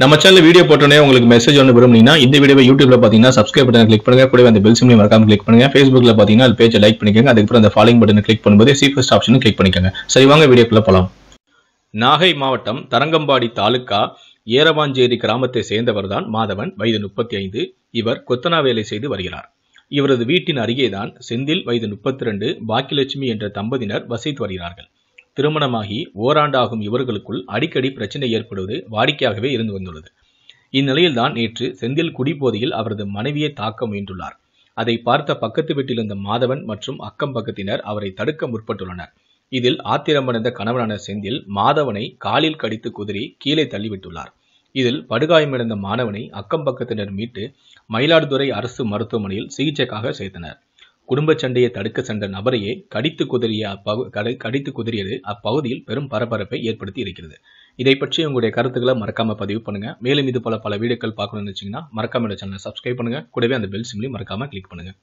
நம்ம channel video போட்டோன்னே உங்களுக்கு மெசேஜ் ஒன்று விரும்புனீங்கன்னா இந்த வீடியோ யூடியூப்ல பார்த்தீங்கன்னா சப்ஸ்கிரைப் பட்டன் கிளிக் பண்ணுங்க கூட அந்த பெல் சிம்லையும் மறக்காம கிளிக் பண்ணுங்க ஃபேஸ்புக்ல பார்த்தீங்கன்னா அது பேஜை லைக் பண்ணிக்கோங்க அதுக்கப்புறம் அந்த ஃபாலோயிங் பட்டன் கிளிக் பண்ணும்போது சீஃபஸ்ட் ஆப்ஷனும் கிளிக் பண்ணிக்கோங்க சரி வாங்க வீடியோக்குள்ள போகலாம் நாகை மாவட்டம் தரங்கம்பாடி தாலுக்கா ஏரவாஞ்சேரி கிராமத்தை சேர்ந்தவர் தான் மாதவன் வயது முப்பத்தி ஐந்து இவர் கொத்தனா வேலை செய்து வருகிறார் இவரது வீட்டின் அருகேதான் செந்தில் வயது முப்பத்தி ரெண்டு பாக்கியலட்சுமி என்ற தம்பதியினர் வசித்து வருகிறார்கள் திருமணமாகி ஓராண்டாகும் இவர்களுக்குள் அடிக்கடி பிரச்சனை ஏற்படுவது வாடிக்கையாகவே இருந்து வந்துள்ளது இந்நிலையில்தான் நேற்று செந்தில் குடிபோதையில் அவரது மனைவியை தாக்க முயன்றுள்ளார் அதை பார்த்த பக்கத்து வீட்டிலிருந்த மாதவன் மற்றும் அக்கம் பக்கத்தினர் அவரை தடுக்க முற்பட்டுள்ளனர் இதில் ஆத்திரமடைந்த கணவனான செந்தில் மாதவனை காலில் கடித்து குதிரி கீழே தள்ளிவிட்டுள்ளார் இதில் படுகாயமடைந்த மாணவனை அக்கம் பக்கத்தினர் மீட்டு மயிலாடுதுறை அரசு மருத்துவமனையில் சிகிச்சைக்காக சேர்த்தனர் குடும்ப சண்டையை தடுக்க சென்ற நபரையே கடித்து குதறிய அப்பகு கடித்து குதறியது அப்பகுதியில் பெரும் பரபரப்பை ஏற்படுத்தி இருக்கிறது இதை பற்றி உங்களுடைய கருத்துக்களை மறக்காம பதிவு பண்ணுங்க மேலும் இது போல பல வீடியோக்கள் பார்க்கணும்னு நினைச்சீங்கன்னா மறக்காம சேனல் சப்ஸ்கிரைப் பண்ணுங்க கூடவே அந்த பெல் சிம்லையும் மறக்காம கிளிக் பண்ணுங்க